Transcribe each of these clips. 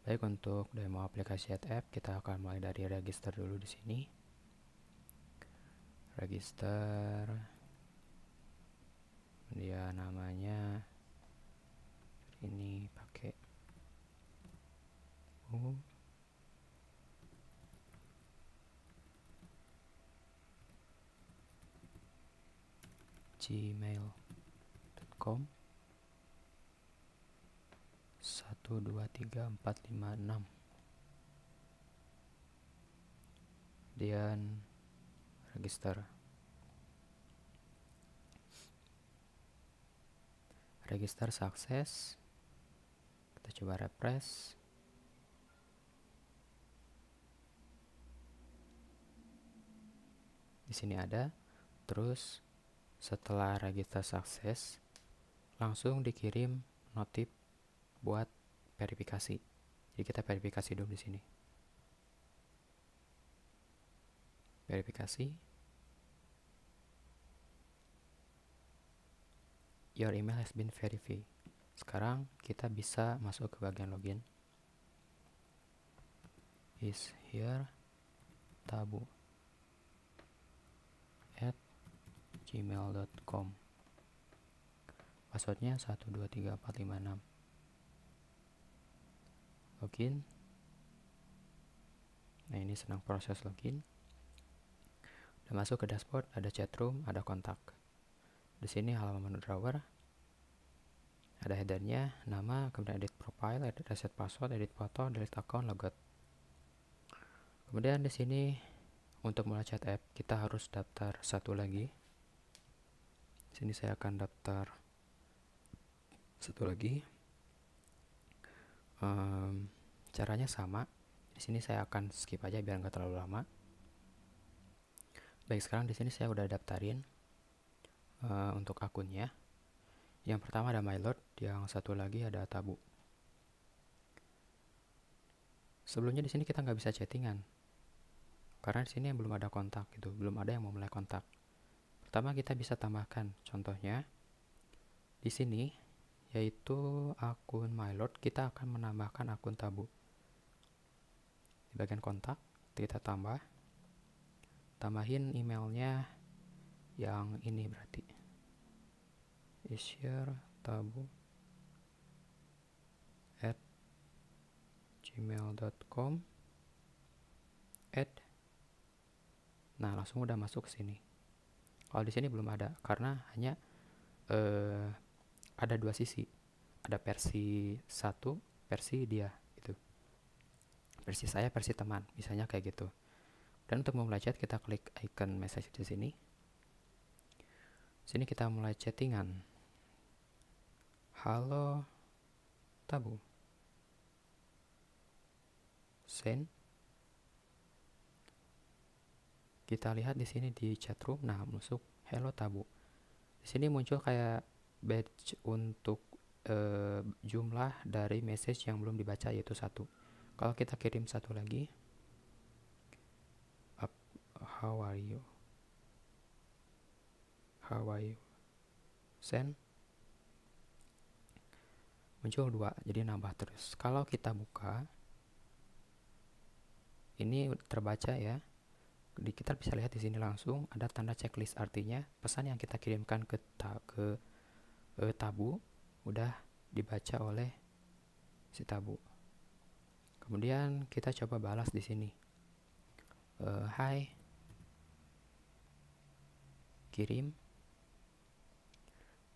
Baik untuk demo aplikasi app kita akan mulai dari register dulu di sini. Register. Dia namanya ini pakai umum. gmail.com 1, 2, 3, 4, 5, 6 kemudian register register sukses kita coba refresh di sini ada terus setelah register sukses langsung dikirim notif buat verifikasi. Jadi kita verifikasi dulu di sini. Verifikasi. Your email has been verified. Sekarang kita bisa masuk ke bagian login. Is here tabu at gmail.com Passwordnya 123456 login nah ini sedang proses login udah masuk ke dashboard ada chatroom ada kontak di sini halaman menu drawer ada headernya nama kemudian edit profile edit reset password edit foto delete account logout kemudian di sini untuk mulai chat app kita harus daftar satu lagi di sini saya akan daftar satu lagi um, caranya sama di sini saya akan skip aja biar nggak terlalu lama baik sekarang di sini saya udah daftarin uh, untuk akunnya yang pertama ada MyLord yang satu lagi ada Tabu sebelumnya di sini kita nggak bisa chattingan karena di sini belum ada kontak gitu belum ada yang mau mulai kontak pertama kita bisa tambahkan contohnya di sini yaitu akun MyLord kita akan menambahkan akun tabu di bagian kontak kita tambah tambahin emailnya yang ini berarti share tabu at gmail.com at nah langsung udah masuk ke sini kalau di sini belum ada karena hanya eh, ada dua sisi ada versi satu versi dia itu versi saya versi teman misalnya kayak gitu dan untuk memulai chat kita klik icon message di sini sini kita mulai chattingan halo tabu send kita lihat di sini di chatroom nah masuk hello tabu di sini muncul kayak batch untuk e, jumlah dari message yang belum dibaca yaitu satu. Kalau kita kirim satu lagi, up, how are you? How are you? Send muncul dua jadi nambah terus kalau kita buka ini terbaca ya di kita bisa lihat di sini langsung ada tanda checklist artinya pesan yang kita kirimkan ke ta, ke e, tabu udah dibaca oleh si tabu. Kemudian kita coba balas di sini. E, hai, kirim.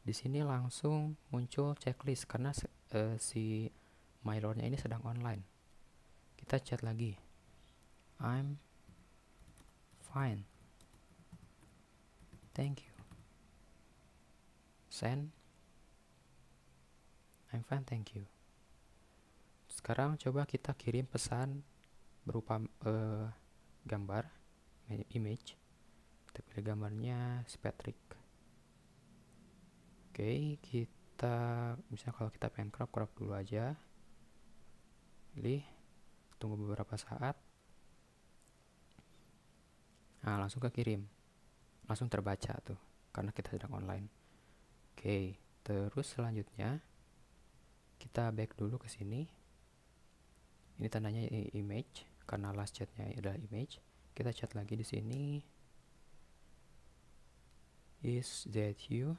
Di sini langsung muncul checklist karena e, si Mailernya ini sedang online. Kita chat lagi. I'm fine. Thank you. Send. I'm fine, thank you. Sekarang coba kita kirim pesan berupa uh, gambar, image. Kita pilih gambarnya Patrick. Oke, okay, kita bisa kalau kita pengen crop, crop dulu aja. Pilih, tunggu beberapa saat. Nah, langsung ke kirim. Langsung terbaca tuh, karena kita sedang online. Oke, okay, terus selanjutnya kita back dulu ke sini ini tandanya image karena last chatnya adalah image kita chat lagi di sini is that you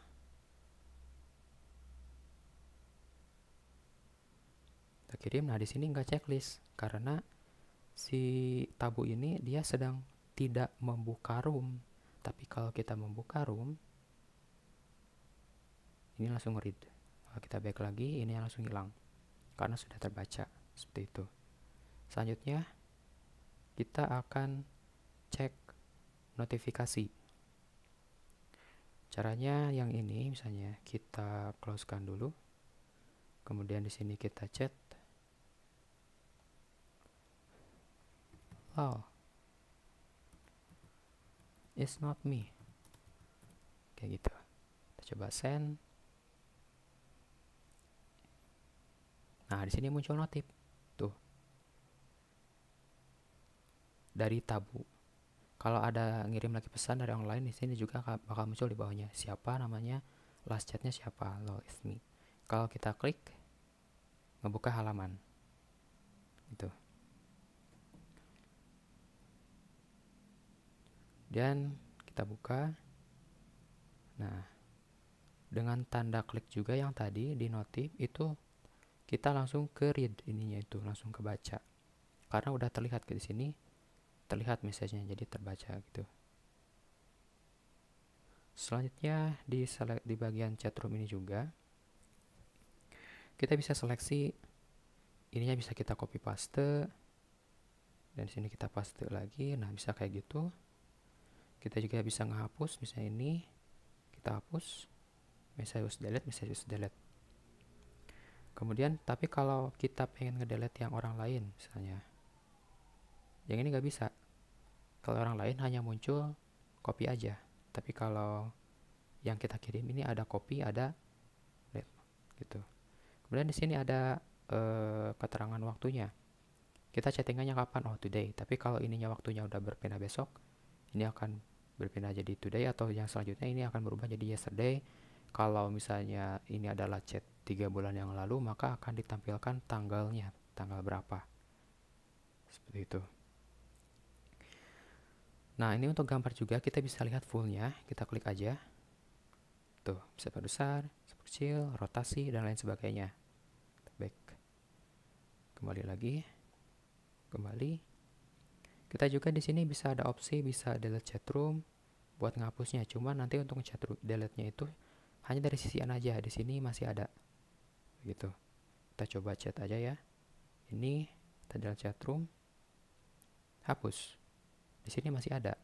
kita kirim nah di sini nggak checklist karena si tabu ini dia sedang tidak membuka room tapi kalau kita membuka room ini langsung read kita back lagi ini langsung hilang karena sudah terbaca seperti itu selanjutnya kita akan cek notifikasi caranya yang ini misalnya kita closekan dulu kemudian di sini kita chat Wow, it's not me kayak gitu kita coba send Nah, di sini muncul notif. Tuh. Dari tabu. Kalau ada ngirim lagi pesan dari online di sini juga bakal muncul di bawahnya siapa namanya, last chatnya siapa, lo it's Kalau kita klik ngebuka halaman. Gitu. Dan kita buka. Nah, dengan tanda klik juga yang tadi di notif itu kita langsung ke read ininya itu langsung ke baca karena udah terlihat ke sini terlihat message-nya jadi terbaca gitu selanjutnya di selek di bagian chatroom ini juga kita bisa seleksi ininya bisa kita copy paste dan sini kita paste lagi nah bisa kayak gitu kita juga bisa ngehapus misalnya ini kita hapus message delete message delete kemudian tapi kalau kita pengen ngedelete yang orang lain misalnya yang ini nggak bisa kalau orang lain hanya muncul copy aja tapi kalau yang kita kirim ini ada copy ada delete gitu kemudian di sini ada eh, keterangan waktunya kita chattingannya kapan oh today tapi kalau ininya waktunya udah berpindah besok ini akan berpindah jadi today atau yang selanjutnya ini akan berubah jadi yesterday kalau misalnya ini adalah chat tiga bulan yang lalu, maka akan ditampilkan tanggalnya, tanggal berapa. Seperti itu. Nah, ini untuk gambar juga kita bisa lihat fullnya. Kita klik aja. Tuh, bisa besar, kecil, rotasi, dan lain sebagainya. Back. Kembali lagi. Kembali. Kita juga di sini bisa ada opsi, bisa delete chatroom, buat ngapusnya. Cuma nanti untuk chatroom delete-nya itu hanya dari sisian aja. Di sini masih ada gitu kita coba chat aja ya ini kita dalam chat room hapus di sini masih ada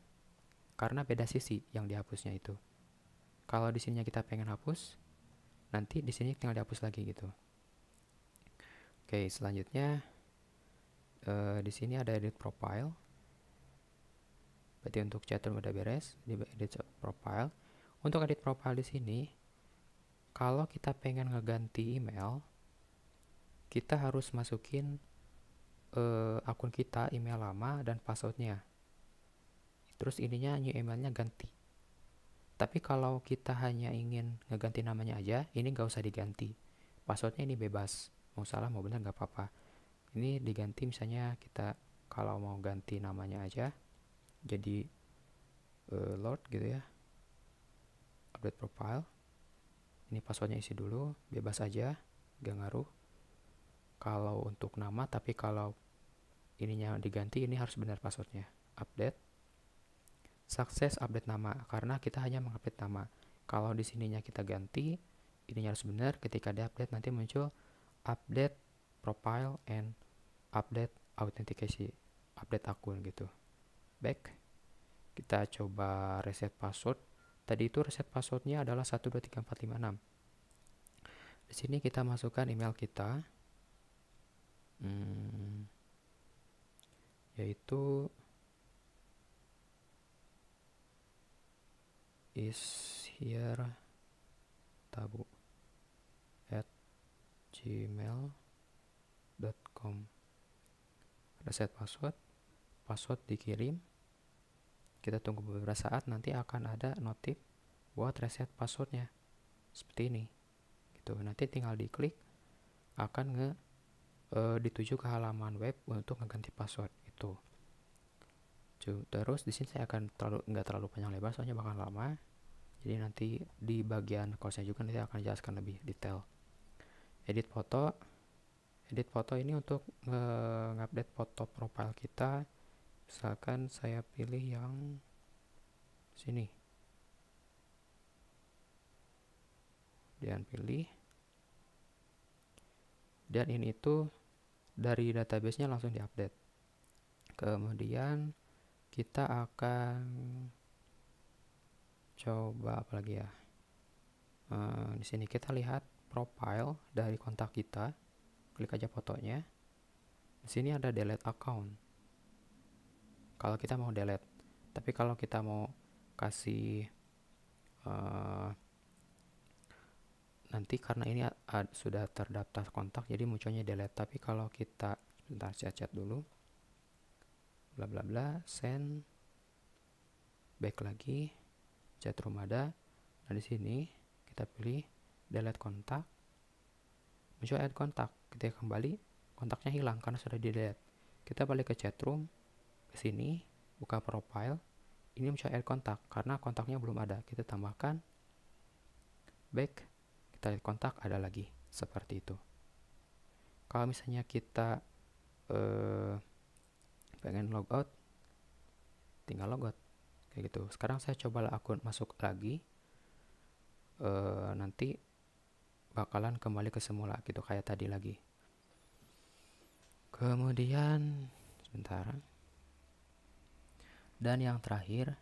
karena beda sisi yang dihapusnya itu kalau di sini kita pengen hapus nanti di sini tinggal dihapus lagi gitu oke selanjutnya uh, di sini ada edit profile berarti untuk chatroom udah beres di edit profile untuk edit profile di sini kalau kita pengen ngeganti email, kita harus masukin uh, akun kita, email lama, dan passwordnya. Terus ininya new emailnya ganti. Tapi kalau kita hanya ingin ngeganti namanya aja, ini nggak usah diganti. Passwordnya ini bebas. Mau salah mau benar nggak apa-apa. Ini diganti misalnya kita kalau mau ganti namanya aja, jadi uh, Lord gitu ya. Update profile ini passwordnya isi dulu bebas aja gak ngaruh kalau untuk nama tapi kalau ininya diganti ini harus benar passwordnya update sukses update nama karena kita hanya mengupdate nama kalau di sininya kita ganti ininya harus benar ketika di update nanti muncul update profile and update authentication update akun gitu back kita coba reset password Tadi itu reset passwordnya adalah 123456. Di sini kita masukkan email kita. Hmm, yaitu is here tabu at gmail.com reset password password dikirim kita tunggu beberapa saat nanti akan ada notif buat reset passwordnya. Seperti ini. Gitu. Nanti tinggal diklik akan nge e, dituju ke halaman web untuk mengganti password itu. Terus di sini saya akan terlalu nggak terlalu panjang lebar soalnya bakal lama. Jadi nanti di bagian course-nya juga nanti akan jelaskan lebih detail. Edit foto. Edit foto ini untuk nge eh, ngupdate foto profile kita misalkan saya pilih yang sini dan pilih dan ini itu dari databasenya langsung diupdate kemudian kita akan coba apa lagi ya eh, di sini kita lihat profile dari kontak kita klik aja fotonya di sini ada delete account kalau kita mau delete tapi kalau kita mau kasih uh, nanti karena ini ad, sudah terdaftar kontak jadi munculnya delete tapi kalau kita sebentar saya chat dulu bla bla bla send back lagi chat room ada. nah di sini kita pilih delete kontak muncul add kontak kita kembali kontaknya hilang karena sudah di delete kita balik ke chat room sini, buka profile. Ini muncul add kontak karena kontaknya belum ada. Kita tambahkan back, kita lihat kontak ada lagi seperti itu. Kalau misalnya kita uh, pengen logout, tinggal logout kayak gitu. Sekarang saya coba akun masuk lagi. uh, nanti bakalan kembali ke semula gitu kayak tadi lagi. Kemudian sebentar dan yang terakhir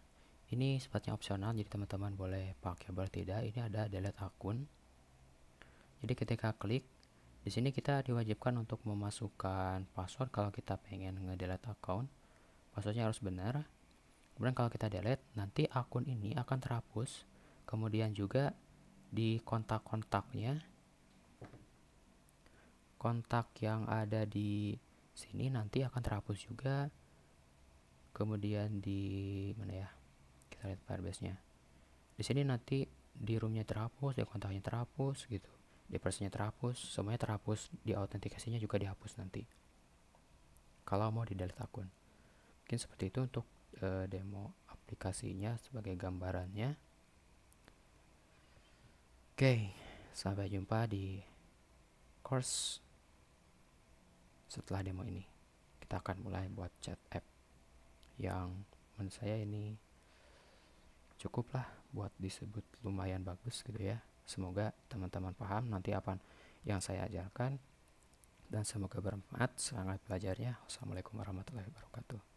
ini sifatnya opsional jadi teman-teman boleh pakai boleh tidak ini ada delete akun jadi ketika klik di sini kita diwajibkan untuk memasukkan password kalau kita pengen ngedelete akun passwordnya harus benar kemudian kalau kita delete nanti akun ini akan terhapus kemudian juga di kontak-kontaknya kontak yang ada di sini nanti akan terhapus juga kemudian di mana ya kita lihat firebase nya di sini nanti di roomnya terhapus di kontaknya terhapus gitu di personnya terhapus semuanya terhapus di autentikasinya juga dihapus nanti kalau mau di delete akun mungkin seperti itu untuk e, demo aplikasinya sebagai gambarannya oke okay, sampai jumpa di course setelah demo ini kita akan mulai buat chat app yang menurut saya ini cukuplah buat disebut lumayan bagus gitu ya semoga teman-teman paham nanti apa yang saya ajarkan dan semoga bermanfaat Selamat belajarnya wassalamualaikum warahmatullahi wabarakatuh